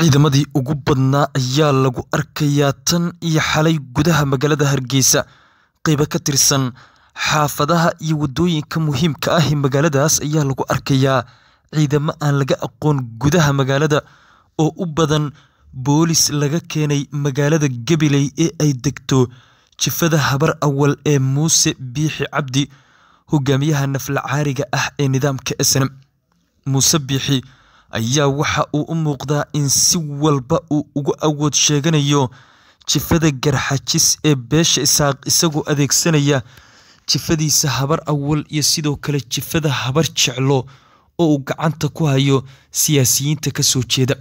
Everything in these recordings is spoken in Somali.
ciidamadii ugu badnaa ayaa lagu arkayaa tan iyo xalay gudaha magaalada hargeysa qeybo ka tirsan xaafadaha iyo waddooyinka muhiimka ah ee magaaladaas ayaa lagu arkayaa ciidamo aan laga aqoon gudaha magaalada oo u badan boolis laga keenay magaalada gabiley ee ay degto jifada habar awal ee muuse biixi cabdi hogaamiyaha naflacaariga ah ee nidaamka snm muuse biixi ayaa waxa uu u muuqdaa in si walba uu ugu awood sheeganayo jifada garxajis ee beesha isaaq isagoo adeegsanaya jifadiisa habar awal iyo sidoo kale jifada habar jeclo oo uu gacanta ku hayo siyaasiyiinta ka soo jeeda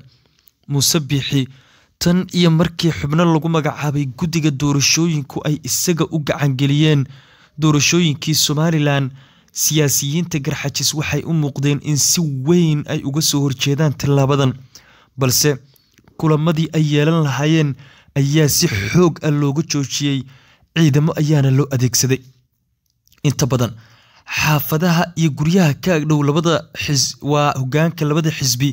muuse biixi tan iyo markii xubno lagu magacaabay guddiga doorashooyinku ay isaga u gacangeliyeen doorashooyinkii somalilan siyaasiyiinta garxajis waxay u muuqdeen in si weyn ay uga soo horjeedaan tillaabadan balse kulamadii ay yeelan lahaayeen ayaa si xoog ah looga joojiyey ciidamo ayaana loo adeegsaday inta badan xaafadaha iyo guryaha ka agdhow labada xis waa hogaanka labada xisbi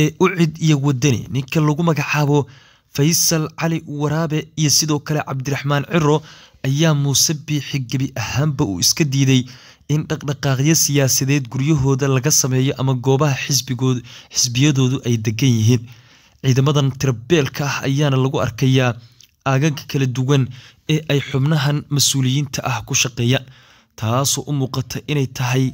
ee ucid iyo wadani ninka lagu magacaabo faysal cali waraabe iyo sidoo kale cabdiraxmaan ciro ayaa muuse biixi gebi ahaanba uu iska diiday in dhaqdhaqaaqyo siyaasadeed guryahooda laga sameeyo ama goobaha xisbiyadoodu ay deggan yihiin ciidamadan tirabeelka ah ayaana lagu arkayaa aagaga kala duwan ee ay xubnahan mas-uuliyiinta ah ku shaqeeyaan taasoo u muuqata inay tahay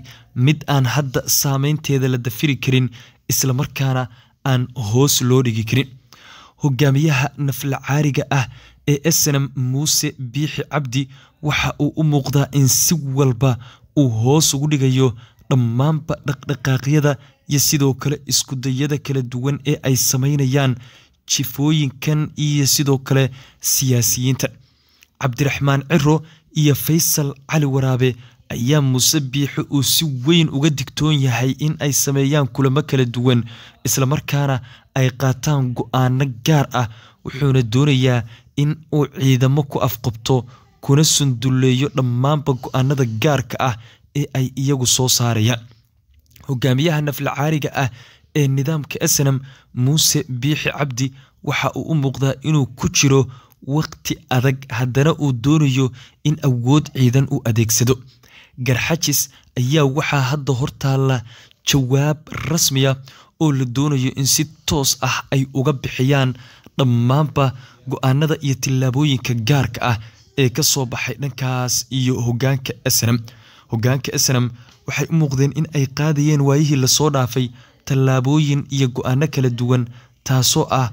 mid aan hadda saameynteeda la dafiri karin islamarkaana aan hoos loo dhigi karin hogaamiyaha naflacaariga ah ee snm muuse biixi cabdi waxa uu u muuqdaa in si walba uu hoos ugu dhigayo dhammaanba dhaqdhaqaaqyada iyo sidoo kale iskudayada kala duwan ee ay samaynayaan jifooyinkan iyo sidoo kale siyaasiyiinta cabdiraxmaan ciro iyo faysal cali waraabe ayaa muuse biixi uu si weyn uga digtoon yahay in ay sameeyaan kulamo kala duwan isla markaana ay qaataan go'aano gaar ah wuxuuna doonayaa in uu ciidamo ku afqabto kuna sunduleeyo dhammaanba go gaarka ah ee ay iyagu soo saarayaan hogaamiyaha naflacaariga ah ee nidaamka snam muuse biixi cabdi waxa uu u muuqdaa inuu ku jiro waqti adag haddana uu doonayo in awood ciidan u adeegsado garxajis ayaa waxaa hadda hortaalla jawaab rasmiya oo la doonayo in si toos ah ay uga bixiyaan dhammaanba go-aanada iyo tillaabooyinka gaarka ah ee ka soo baxay dhankaas iyo hoggaanka snm hogaanka snm waxay u muuqdeen in ay qaadayeen waayihii lasoo dhaafay tallaabooyin iyo go-aano kala duwan taasoo ah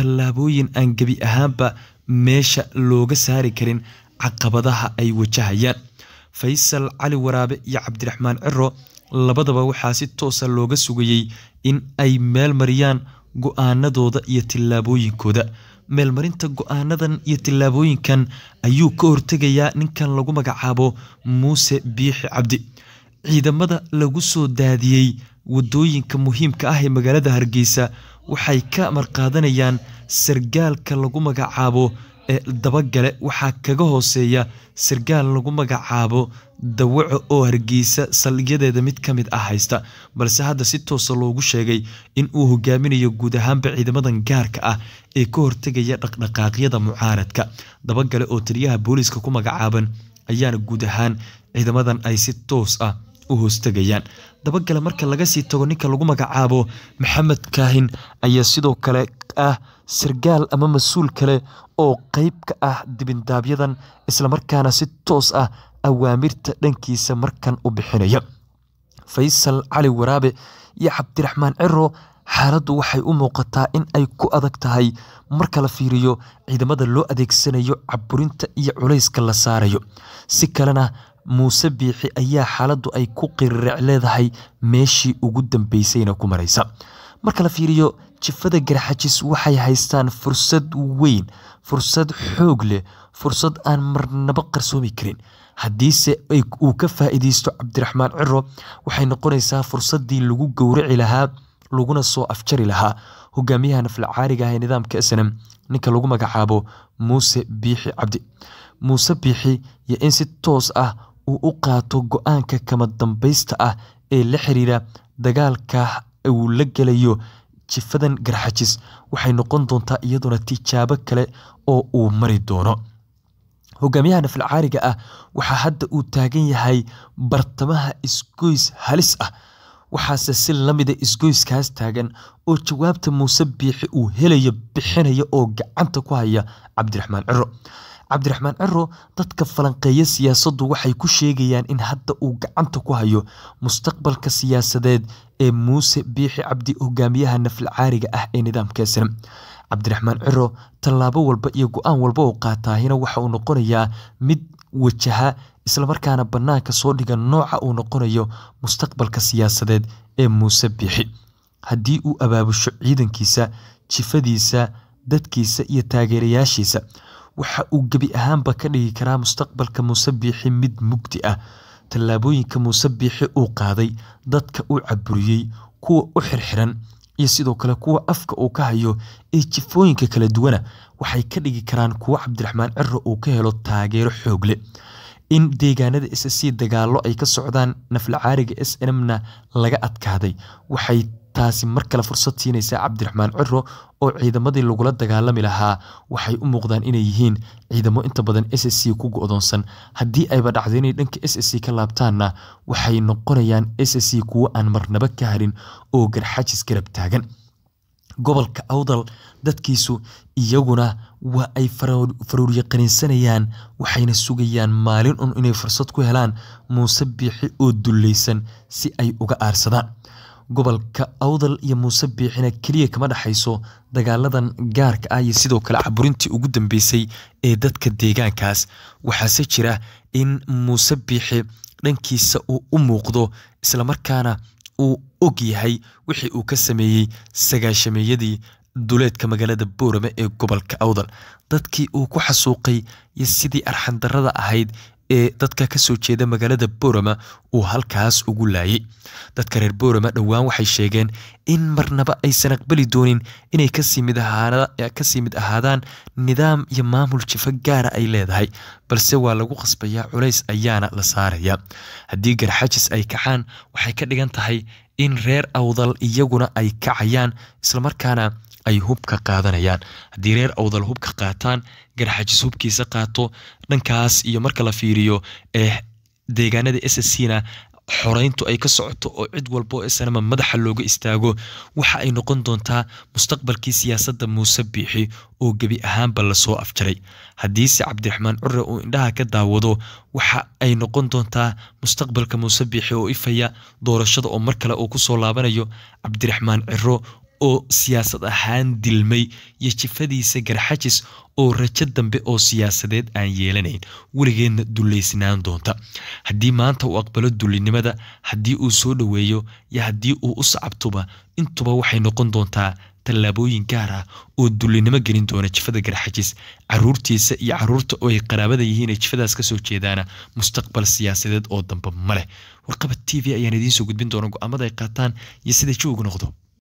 tallaabooyin aan gebi ahaanba meesha looga saari karin caqabadaha ay wajahayaan faysal cali waraabe iyo cabdiraxmaan ciro labadaba waxaa si toosa ah looga sugayey in ay meel mariyaan go-aanadooda iyo tillaabooyinkooda meelmarinta go-aanadan iyo tillaabooyinkan ayuu ka hortegayaa ninkan lagu magacaabo muuse biixi cabdi ciidamada lagu soo daadiyey waddooyinka muhiimka ah ee magaalada hargeysa waxay ka amar qaadanayaan sargaalka lagu magacaabo ee dabagale waxaa kaga hooseeya sargaal lagu magacaabo dawaco oo hargeysa saldhigyadeeda mid ka mid ah haysta balse hadda si toosa loogu sheegay in uu hogaaminayo guud ahaanba ciidamadan gaarka ah ee ka hortegaya dhaqdhaqaaqyada mucaaradka dabagale oo taliyaha booliiska ku magacaaban ayaana guud ahaan ciidamadan ay si toos ah u hoostegayaan dabagale marka laga sii tago ninka lagu magacaabo maxamed kaahin ayaa sidoo kale ah sargaal ama mas-uul kale oo qayb ka ah dibindaabyadan islamarkaana si toos ah awaamirta dhankiisa markan u bixinaya faysal cali waraabe iyo cabdiraxmaan ciro xaaladdu waxay u muuqataa in ay ku adag tahay marka la fiiriyo ciidamada loo adeegsanayo caburinta iyo culayska la saarayo si kalena muuse biixi ayaa xaaladdu ay ku qirireec leedahay meeshii ugu dambeysayna ku maraysa marka la fiiriyo jifada garxajis waxay haystaan fursad weyn fursad xoog leh fursad aan marnaba qarsoomi karin haddiise uu ka faa'iidaysto cabdiraxmaan ciro waxay noqonaysaa fursadii lagu gowraci lahaa laguna soo afjari lahaa hogaamiyaha nafalcaariga ah ee nidaamka snm ninka lagu magacaabo muuse biixi cabdi muuse biixi iyo in si toos ah uu u qaato go-aanka kama dambaysta ah ee la xiriira dagaalka uu la gelayo jifadan garxajis waxay noqon doontaa iyaduna tijaabo kale oo uu mari doono hogaamiyaha nafalcaariga ah waxaa hadda uu taagan yahay bartamaha isgoys halis ah waxaase si lamida isgoyskaas taagan oo jawaabta muuse biixi uu helayo bixinaya oo gacanta ku haya cabdiraxmaan ciro cabdiraxmaan ciro dadka falanqeeya siyaasaddu waxay ku sheegayaan in hadda uu gacanta ku hayo mustaqbalka siyaasadeed ee muuse biixi cabdi hogaamiyaha nafalcaariga ah ee nidaamkaasina cabdiraxmaan ciro tallaabo walba iyo go-aan walba oo qaataahina waxa uu noqonayaa mid wajaha islamarkaana bannaanka soo dhiga nooca uu noqonayo mustaqbalka siyaasadeed ee muuse biixi haddii uu abaabusho ciidankiisa jifadiisa dadkiisa iyo taageerayaashiisa waxa uu gebi ahaanba ka dhigi karaa mustaqbalka muuse biixi mid mugdi ah tallaabooyinka muuse biixi uu qaaday dadka uu caburiyey kuwa u xirxiran iyo sidoo kale kuwa afka uu ka hayo ee jifooyinka kala duwana waxay ka dhigi karaan kuwa cabdiraxmaan ciro uu ka helo taageero xoogle in deegaanada ssc dagaallo ay ka socdaan naflacaariga s na laga adkaaday waxay taasi mar kale fursad siinaysa cabdiraxmaan ciro oo ciidamadii lagula dagaalami lahaa waxay u muuqdaan inay yihiin ciidamo inta badan s s c ku go-doonsan haddii ayba dhacdo inay dhanka s c ka laabtaanna waxay noqonayaan s c kuwo aan marnabo ka harin oo garxajis garab taagan gobolka awdal dadkiisu iyaguna waa ay faruurya waxayna sugayaan maalin un inay fursad ku helaan muuse biixi oo dulleysan si ay uga aarsadaan gobolka awdal iyo muuse biixina keliya kama dhexayso dagaaladan gaarka ah iyo sidoo kale caburintii ugu dambeysay ee dadka deegaankaas waxaase jira in muuse biixi dhankiisa uu u muuqdo islamarkaana uu og yahay wixii uu ka sameeyey sagaashameeyadii duleedka magaalada boorame ee gobolka awdal dadkii uu ku xasuuqay iyo sidii arxandarada ahayd ee dadka ka soo jeeda magaalada borama uu halkaas ugu laayay dadka reer borama dhowaan waxay sheegeen in marnaba aysan aqbali doonin inay kasii mid ahaadaan nidaam iyo maamul jifo gaara ay leedahay balse waa lagu qasbayaa culays ayaana la saaraya haddii garxajis ay kacaan waxay ka dhigan tahay in reer awdal iyaguna ay kacayaan islamarkaana ay hubka qaadanayaan haddii reer awdal hubka qaataan garxajis hubkiisa qaato dhankaas iyo marka la fiiriyo ee eh, deegaanada sscna xoreyntu ay ka socoto oo cid walba oo madaxa looga istaago waxa ay noqon doontaa mustaqbalkii siyaasadda muuse biixi oo gebi ahaanba lasoo afjaray haddiise cabdiraxmaan curre uu indhaha ka daawado waxa ay noqon doontaa mustaqbalka muuse biixi oo ifaya doorashada oo mar kale uu ku laabanayo cabdiraxmaan ciro oo siyaasad ahaan dilmay iyo jifadiisa garxajis oo rajo dambe oo siyaasadeed aan yeelanayn weligeedna dulaysnaan doonta haddii maanta uu aqbalo dulinimada haddii uu soo dhoweeyo iyo haddii uu u sacabtuba intuba waxay noqon doontaa tallaabooyin gaar ah oo dullinimo gelin doona jifada garxajis caruurtiisa iyo caruurta oo ay qaraabada yihiinay jifadaas kasoo jeedaana mustaqbal siyaasadeed oo dambe ma leh warqabad t v ayaan idiinsoo gudbin doona go ay qaataan iyo sida joogu noqdo